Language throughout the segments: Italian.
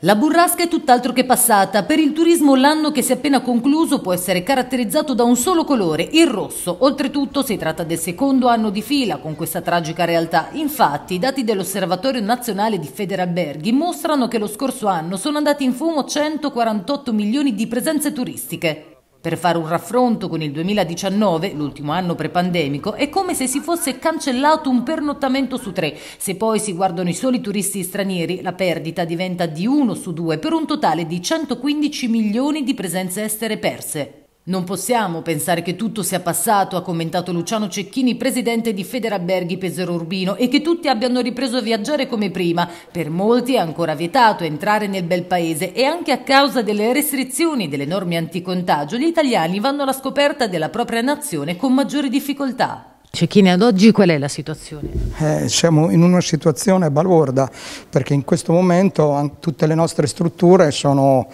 La burrasca è tutt'altro che passata. Per il turismo l'anno che si è appena concluso può essere caratterizzato da un solo colore, il rosso. Oltretutto si tratta del secondo anno di fila con questa tragica realtà. Infatti i dati dell'Osservatorio Nazionale di Federalberghi mostrano che lo scorso anno sono andati in fumo 148 milioni di presenze turistiche. Per fare un raffronto con il 2019, l'ultimo anno prepandemico, è come se si fosse cancellato un pernottamento su tre. Se poi si guardano i soli turisti stranieri, la perdita diventa di uno su due, per un totale di 115 milioni di presenze estere perse. Non possiamo pensare che tutto sia passato, ha commentato Luciano Cecchini, presidente di Federalberghi Pesaro Urbino, e che tutti abbiano ripreso a viaggiare come prima. Per molti è ancora vietato entrare nel bel paese e anche a causa delle restrizioni delle norme anticontagio, gli italiani vanno alla scoperta della propria nazione con maggiori difficoltà. Cecchini, ad oggi qual è la situazione? Eh, siamo in una situazione balorda perché in questo momento tutte le nostre strutture sono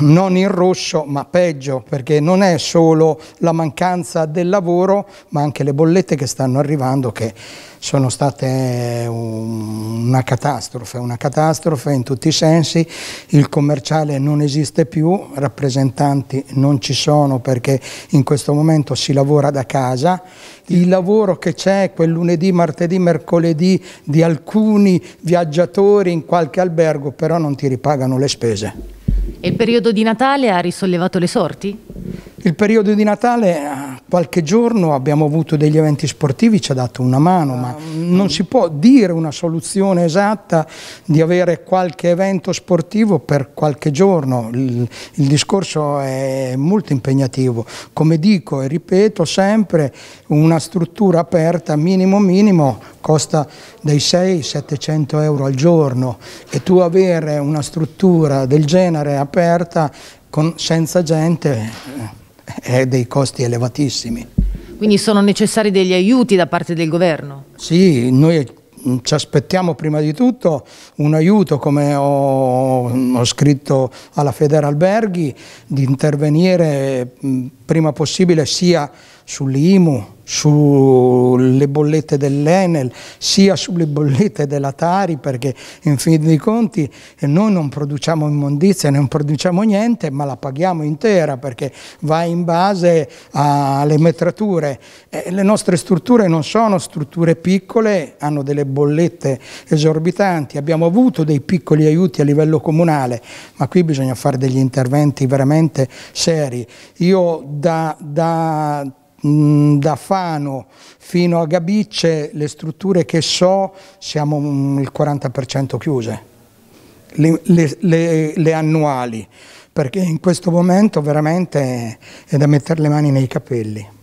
non in rosso, ma peggio, perché non è solo la mancanza del lavoro, ma anche le bollette che stanno arrivando che sono state una catastrofe, una catastrofe in tutti i sensi, il commerciale non esiste più, rappresentanti non ci sono perché in questo momento si lavora da casa, il lavoro che c'è quel lunedì, martedì, mercoledì di alcuni viaggiatori in qualche albergo però non ti ripagano le spese. E il periodo di Natale ha risollevato le sorti? Il periodo di Natale, eh, qualche giorno abbiamo avuto degli eventi sportivi, ci ha dato una mano, ma non si può dire una soluzione esatta di avere qualche evento sportivo per qualche giorno. Il, il discorso è molto impegnativo. Come dico e ripeto sempre, una struttura aperta minimo minimo costa dai 6-700 euro al giorno e tu avere una struttura del genere aperta con, senza gente... Eh, e eh, dei costi elevatissimi. Quindi sono necessari degli aiuti da parte del governo? Sì, noi ci aspettiamo prima di tutto un aiuto, come ho, ho scritto alla Federalberghi, di intervenire prima possibile sia sull'IMU, sulle bollette dell'Enel, sia sulle bollette della Tari, perché in fin dei conti noi non produciamo immondizia, non produciamo niente, ma la paghiamo intera perché va in base alle metrature. Eh, le nostre strutture non sono strutture piccole, hanno delle bollette esorbitanti, abbiamo avuto dei piccoli aiuti a livello comunale, ma qui bisogna fare degli interventi veramente seri. Io da, da Mm, da Fano fino a Gabicce le strutture che so siamo il 40% chiuse, le, le, le, le, annuali, perché in questo momento veramente è da mettere le mani nei capelli.